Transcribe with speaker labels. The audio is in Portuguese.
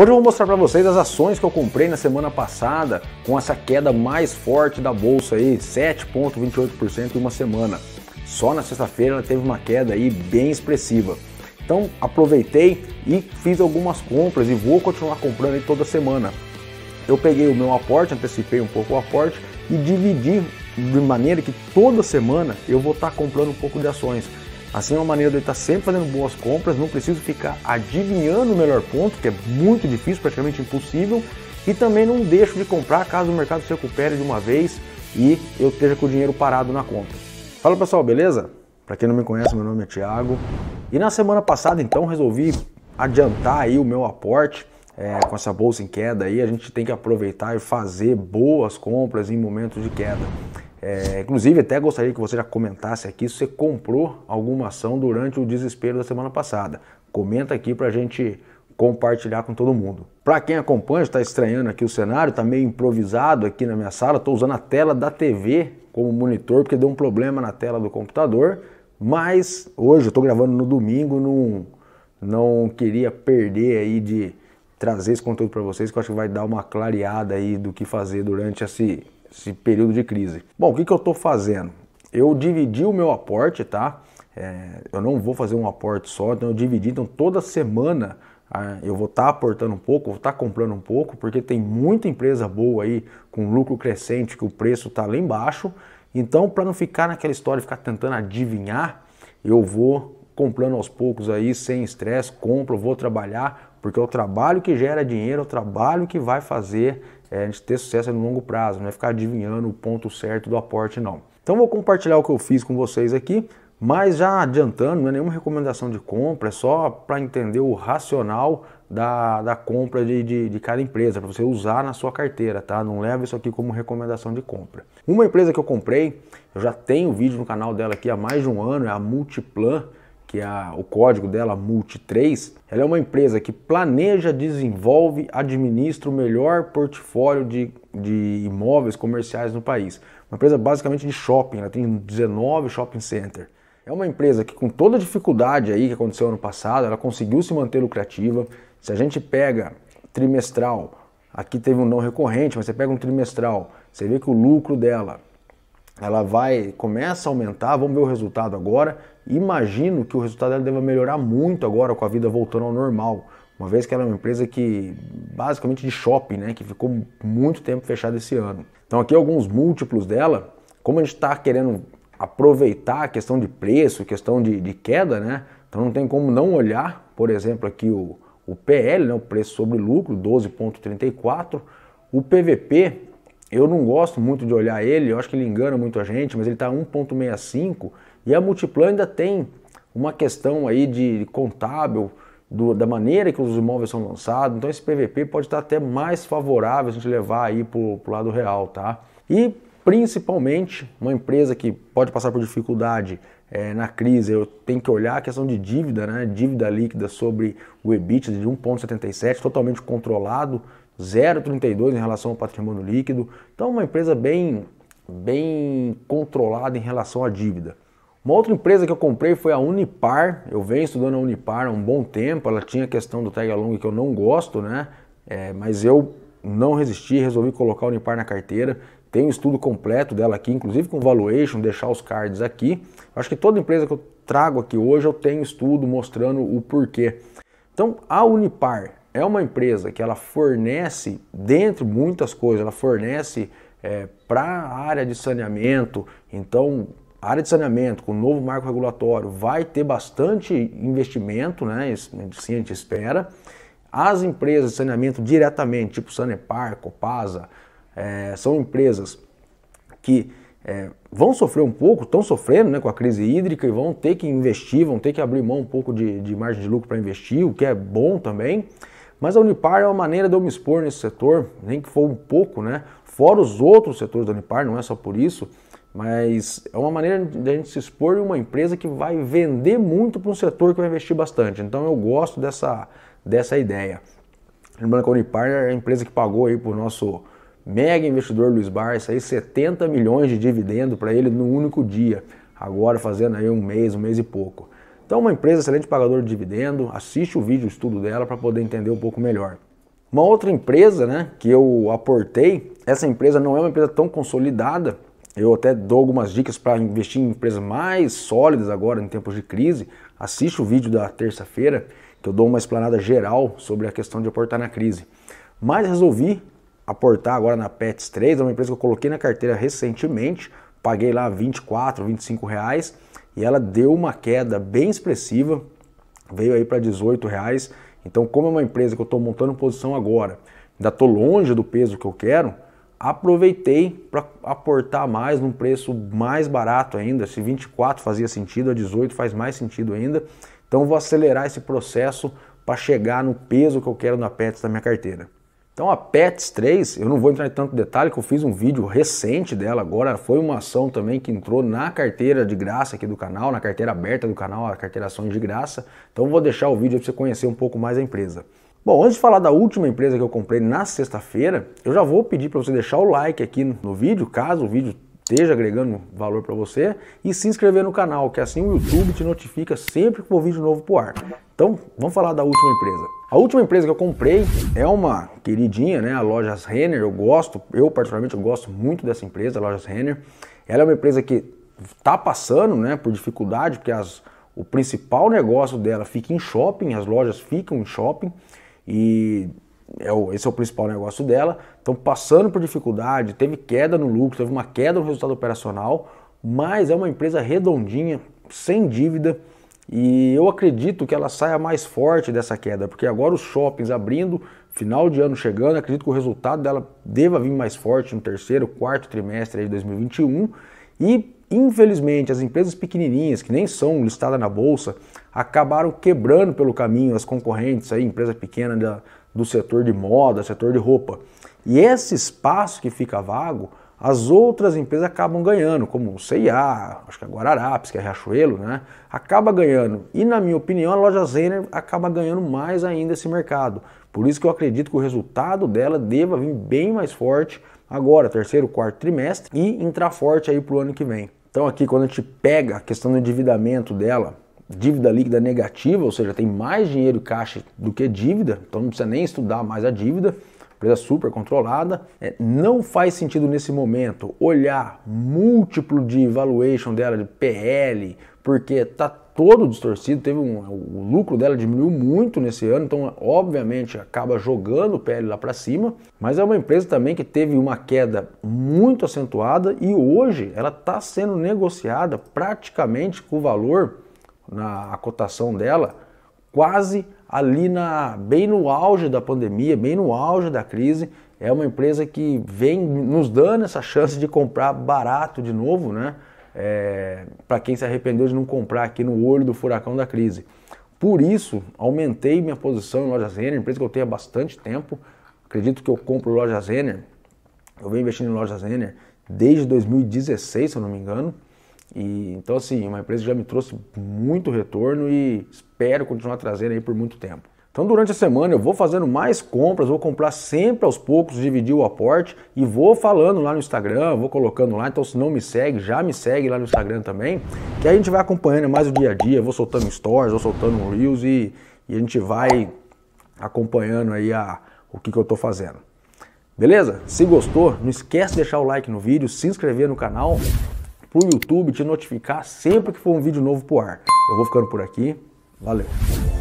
Speaker 1: Hoje eu vou mostrar para vocês as ações que eu comprei na semana passada com essa queda mais forte da bolsa aí, 7.28% em uma semana. Só na sexta-feira ela teve uma queda aí bem expressiva. Então aproveitei e fiz algumas compras e vou continuar comprando aí toda semana. Eu peguei o meu aporte, antecipei um pouco o aporte e dividi de maneira que toda semana eu vou estar comprando um pouco de ações. Assim é uma maneira de eu estar tá sempre fazendo boas compras, não preciso ficar adivinhando o melhor ponto, que é muito difícil, praticamente impossível, e também não deixo de comprar caso o mercado se recupere de uma vez e eu esteja com o dinheiro parado na conta. Fala pessoal, beleza? Para quem não me conhece, meu nome é Thiago. E na semana passada, então, resolvi adiantar aí o meu aporte. É, com essa bolsa em queda aí, a gente tem que aproveitar e fazer boas compras em momentos de queda. É, inclusive, até gostaria que você já comentasse aqui se você comprou alguma ação durante o desespero da semana passada. Comenta aqui para a gente compartilhar com todo mundo. Para quem acompanha, está estranhando aqui o cenário, está meio improvisado aqui na minha sala, estou usando a tela da TV como monitor porque deu um problema na tela do computador, mas hoje eu estou gravando no domingo, não, não queria perder aí de trazer esse conteúdo para vocês, que eu acho que vai dar uma clareada aí do que fazer durante esse esse período de crise. Bom, o que, que eu estou fazendo? Eu dividi o meu aporte, tá? É, eu não vou fazer um aporte só, então eu dividi, então toda semana ah, eu vou estar tá aportando um pouco, vou estar tá comprando um pouco, porque tem muita empresa boa aí com lucro crescente, que o preço está lá embaixo. Então, para não ficar naquela história, ficar tentando adivinhar, eu vou comprando aos poucos aí, sem estresse, compro, vou trabalhar, porque é o trabalho que gera dinheiro, é o trabalho que vai fazer é, a gente ter sucesso no longo prazo, não é ficar adivinhando o ponto certo do aporte, não. Então vou compartilhar o que eu fiz com vocês aqui, mas já adiantando, não é nenhuma recomendação de compra, é só para entender o racional da, da compra de, de, de cada empresa, para você usar na sua carteira, tá? Não leva isso aqui como recomendação de compra. Uma empresa que eu comprei, eu já tenho vídeo no canal dela aqui há mais de um ano, é a Multiplan que é a, o código dela, Multi3, ela é uma empresa que planeja, desenvolve, administra o melhor portfólio de, de imóveis comerciais no país. Uma empresa basicamente de shopping, ela tem 19 shopping center. É uma empresa que com toda a dificuldade aí que aconteceu ano passado, ela conseguiu se manter lucrativa. Se a gente pega trimestral, aqui teve um não recorrente, mas você pega um trimestral, você vê que o lucro dela ela vai, começa a aumentar, vamos ver o resultado agora. Imagino que o resultado dela deva melhorar muito agora com a vida voltando ao normal, uma vez que ela é uma empresa que basicamente de shopping, né, que ficou muito tempo fechada esse ano. Então aqui alguns múltiplos dela, como a gente está querendo aproveitar a questão de preço, questão de, de, queda, né, então não tem como não olhar, por exemplo, aqui o, o PL, né, o preço sobre lucro, 12,34, o PVP eu não gosto muito de olhar ele, eu acho que ele engana muito a gente, mas ele está 1,65 e a Multiplan ainda tem uma questão aí de contábil, do, da maneira que os imóveis são lançados, então esse PVP pode estar até mais favorável se a gente levar aí para o lado real, tá? E principalmente uma empresa que pode passar por dificuldade é, na crise, eu tenho que olhar a questão de dívida, né? Dívida líquida sobre o EBIT de 1,77, totalmente controlado, 0,32 em relação ao patrimônio líquido. Então, é uma empresa bem, bem controlada em relação à dívida. Uma outra empresa que eu comprei foi a Unipar. Eu venho estudando a Unipar há um bom tempo. Ela tinha a questão do tag along que eu não gosto, né? É, mas eu não resisti, resolvi colocar a Unipar na carteira. Tem um estudo completo dela aqui, inclusive com valuation, deixar os cards aqui. Acho que toda empresa que eu trago aqui hoje eu tenho estudo mostrando o porquê. Então, a Unipar é uma empresa que ela fornece, dentro muitas coisas, ela fornece é, para a área de saneamento, então a área de saneamento com o novo marco regulatório vai ter bastante investimento, né? Isso, assim a gente espera. As empresas de saneamento diretamente, tipo Sanepar, Copasa, é, são empresas que é, vão sofrer um pouco, estão sofrendo né, com a crise hídrica e vão ter que investir, vão ter que abrir mão um pouco de, de margem de lucro para investir, o que é bom também. Mas a Unipar é uma maneira de eu me expor nesse setor, nem que for um pouco, né? Fora os outros setores da Unipar, não é só por isso, mas é uma maneira de a gente se expor em uma empresa que vai vender muito para um setor que vai investir bastante. Então eu gosto dessa, dessa ideia. Lembrando que a Unipar é a empresa que pagou aí para o nosso mega investidor Luiz Barça aí 70 milhões de dividendo para ele num único dia, agora fazendo aí um mês, um mês e pouco. Então, uma empresa excelente pagadora de dividendo, assiste o vídeo, o estudo dela para poder entender um pouco melhor. Uma outra empresa né, que eu aportei, essa empresa não é uma empresa tão consolidada, eu até dou algumas dicas para investir em empresas mais sólidas agora em tempos de crise. Assiste o vídeo da terça-feira que eu dou uma explanada geral sobre a questão de aportar na crise. Mas resolvi aportar agora na Pets 3, é uma empresa que eu coloquei na carteira recentemente, paguei lá 24, 25 reais e ela deu uma queda bem expressiva, veio aí para 18 reais. Então, como é uma empresa que eu estou montando posição agora, ainda estou longe do peso que eu quero, aproveitei para aportar mais num preço mais barato ainda. Se 24 fazia sentido, a 18 faz mais sentido ainda. Então, vou acelerar esse processo para chegar no peso que eu quero na PETS da minha carteira. Então a PETS 3, eu não vou entrar em tanto detalhe, que eu fiz um vídeo recente dela agora, foi uma ação também que entrou na carteira de graça aqui do canal, na carteira aberta do canal, a carteira ações de graça. Então vou deixar o vídeo para você conhecer um pouco mais a empresa. Bom, antes de falar da última empresa que eu comprei na sexta-feira, eu já vou pedir para você deixar o like aqui no vídeo, caso o vídeo esteja agregando valor para você e se inscrever no canal, que assim o YouTube te notifica sempre que for vídeo novo pro ar. Então, vamos falar da última empresa. A última empresa que eu comprei é uma queridinha, né? A Lojas Renner. Eu gosto, eu particularmente eu gosto muito dessa empresa, a Lojas Renner. Ela é uma empresa que está passando, né, por dificuldade, porque as, o principal negócio dela fica em shopping, as lojas ficam em shopping e é o, esse é o principal negócio dela, estão passando por dificuldade, teve queda no lucro, teve uma queda no resultado operacional, mas é uma empresa redondinha, sem dívida, e eu acredito que ela saia mais forte dessa queda, porque agora os shoppings abrindo, final de ano chegando, acredito que o resultado dela deva vir mais forte no terceiro, quarto trimestre de 2021, e infelizmente as empresas pequenininhas, que nem são listadas na bolsa, acabaram quebrando pelo caminho as concorrentes, aí, empresa pequena da do setor de moda, setor de roupa. E esse espaço que fica vago, as outras empresas acabam ganhando, como o CIA, acho que é Guararapes, que é Riachuelo, né? Acaba ganhando. E na minha opinião, a loja Zener acaba ganhando mais ainda esse mercado. Por isso que eu acredito que o resultado dela deva vir bem mais forte agora, terceiro, quarto trimestre, e entrar forte aí para o ano que vem. Então aqui quando a gente pega a questão do endividamento dela, dívida líquida negativa, ou seja, tem mais dinheiro caixa do que dívida, então não precisa nem estudar mais a dívida, empresa super controlada. É, não faz sentido nesse momento olhar múltiplo de valuation dela, de PL, porque está todo distorcido, teve um, o lucro dela diminuiu muito nesse ano, então obviamente acaba jogando o PL lá para cima, mas é uma empresa também que teve uma queda muito acentuada e hoje ela está sendo negociada praticamente com o valor na cotação dela, quase ali na bem no auge da pandemia, bem no auge da crise, é uma empresa que vem nos dando essa chance de comprar barato de novo, né? É, para quem se arrependeu de não comprar aqui no olho do furacão da crise. Por isso, aumentei minha posição em lojas Zener, empresa que eu tenho há bastante tempo. Acredito que eu compro lojas Zener. Eu venho investindo em lojas Zener desde 2016, se eu não me engano. E, então, assim, é uma empresa que já me trouxe muito retorno e espero continuar trazendo aí por muito tempo. Então, durante a semana, eu vou fazendo mais compras, vou comprar sempre aos poucos, dividir o aporte e vou falando lá no Instagram, vou colocando lá. Então, se não me segue, já me segue lá no Instagram também, que a gente vai acompanhando mais o dia a dia. Vou soltando stories, vou soltando reels e, e a gente vai acompanhando aí a, o que, que eu estou fazendo. Beleza? Se gostou, não esquece de deixar o like no vídeo, se inscrever no canal para o YouTube te notificar sempre que for um vídeo novo para o ar. Eu vou ficando por aqui. Valeu!